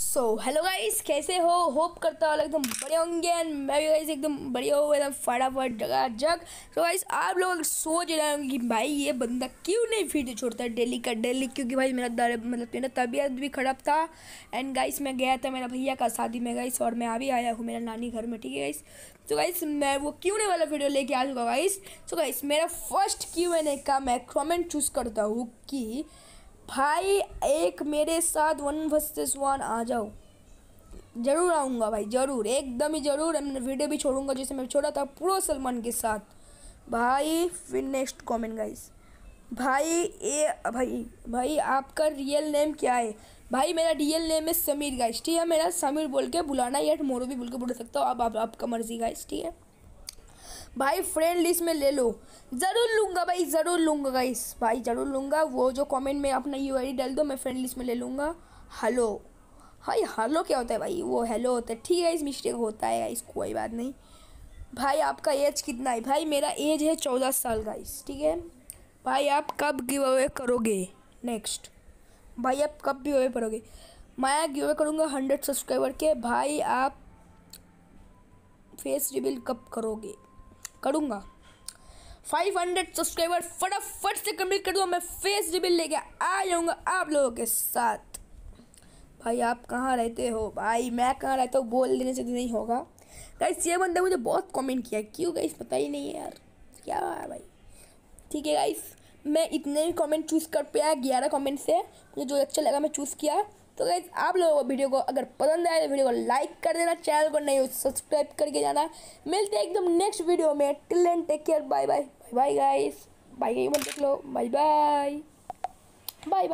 so hello guys कैसे हो hope करता हूँ एकदम बढ़िया होंगे एंड मैं भी गाइस एकदम बढ़िया हो एकदम फटाफट जगह जग तो गाइस आप लोग सोच रहे होंगे कि भाई ये बंदा क्यों नहीं वीडियो छोड़ता है डेली का डेली क्योंकि भाई मेरा दर मतलब मेरा तबीयत भी खराब था एंड गाइस मैं गया था मेरा भैया का शादी में गाइस और मैं अभी आया हूँ मेरा नानी घर में ठीक है गाइस तो गाइस मैं वो क्यों नहीं वाला वीडियो लेके आ चुका गाइस तो गाइस मेरा फर्स्ट क्यों एन का मैं कॉमेंट चूज़ करता हूँ कि भाई एक मेरे साथ वन वर्सेस वन आ जाओ जरूर आऊँगा भाई जरूर एकदम ही जरूर मैं वीडियो भी छोड़ूंगा जैसे मैं छोड़ा था पूरा सलमान के साथ भाई फिर नेक्स्ट कॉमेंट गाइस भाई ए भाई भाई आपका रियल नेम क्या है भाई मेरा रियल नेम है समीर गाइस ठीक है मेरा समीर बोल के बुलाना या मोरू भी बोल के बुला सकता हूँ अब आप, आपका मर्जी गाइस ठीक है भाई फ्रेंड लिस्ट में ले लो ज़रूर लूँगा भाई ज़रूर लूँगा गाइस भाई ज़रूर लूँगा वो जो कमेंट में अपना यू आई डाल दो मैं फ्रेंड लिस्ट में ले लूँगा हेलो भाई हेलो क्या होता है भाई वो हेलो होता है ठीक है इस मिस्टेक होता है इस कोई बात नहीं भाई आपका एज कितना है भाई मेरा एज है चौदह साल गाइस ठीक है भाई आप कब गिव अवे करोगे नेक्स्ट भाई आप कब गिव अवे करोगे मैं गिव अवे करूँगा हंड्रेड सब्सक्राइबर के भाई आप फेस रिवील कब करोगे करूँगा 500 सब्सक्राइबर फटाफट से कंप्लीट कर दूँ मैं फेस रिबिल लेके आ जाऊँगा आप लोगों के साथ भाई आप कहाँ रहते हो भाई मैं कहाँ रहता हूँ बोल देने से तो नहीं होगा गाइस ये बंदा मुझे बहुत कमेंट किया क्यों गाइस पता ही नहीं है यार क्या है भाई ठीक है गाइस मैं इतने भी कमेंट चूज़ कर पाया ग्यारह कमेंट से मुझे जो अच्छा लगा मैं चूज़ किया तो गाइज़ आप लोगों को वीडियो को अगर पसंद आया तो वीडियो को लाइक कर देना चैनल को नहीं हो सब्सक्राइब करके जाना मिलते हैं एकदम नेक्स्ट वीडियो में till end take care bye bye bye bye bye गई मत देख लो बाय बाय बाय बाय